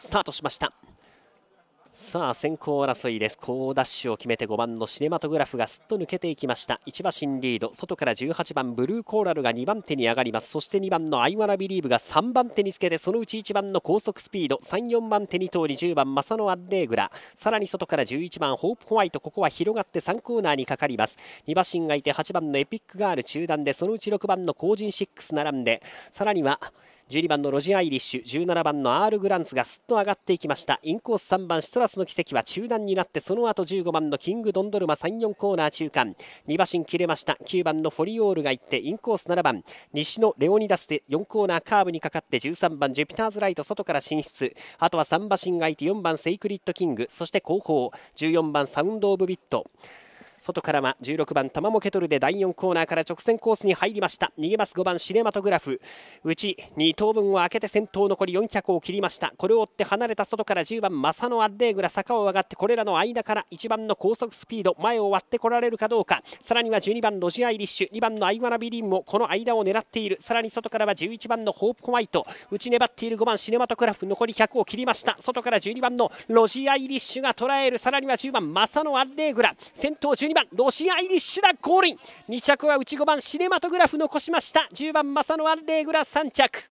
スタートしましたさあ先行争いです好ダッシュを決めて5番のシネマトグラフがすっと抜けていきました1馬身リード外から18番ブルーコーラルが2番手に上がりますそして2番のアイワナビリーブが3番手につけてそのうち1番の高速スピード34番手に通り10番マサノアンレーグラさらに外から11番ホープホワイトここは広がって3コーナーにかかります2馬身がいて8番のエピックガール中段でそのうち6番のコーック6並んでさらには12番のロジア・アイリッシュ17番のアール・グランツがすっと上がっていきましたインコース3番シトラスの奇跡は中断になってその後15番のキング・ドンドルマ34コーナー中間2馬身切れました9番のフォリオールが行ってインコース7番西のレオニダスで4コーナーカーブにかかって13番ジュピターズ・ライト外から進出あとは3馬身がいて4番セイクリッド・キングそして後方14番サウンド・オブ・ビット外からは16番玉もケトルで第4コーナーから直線コースに入りました逃げます5番シネマトグラフうち2等分を開けて先頭残り400を切りましたこれを追って離れた外から10番マサノアレーグラ坂を上がってこれらの間から1番の高速スピード前を割ってこられるかどうかさらには12番ロジアイリッシュ2番のアイワナビリンもこの間を狙っているさらに外からは11番のホープホワイト内ち粘っている5番シネマトグラフ残り100を切りました外から12番のロジアイリッシュが捉えるさらには10番マサノアレーグラ先頭12 12番ロシア・イリッシュだ降臨2着は内5番シネマトグラフ残しました10番正野はレーグラ3着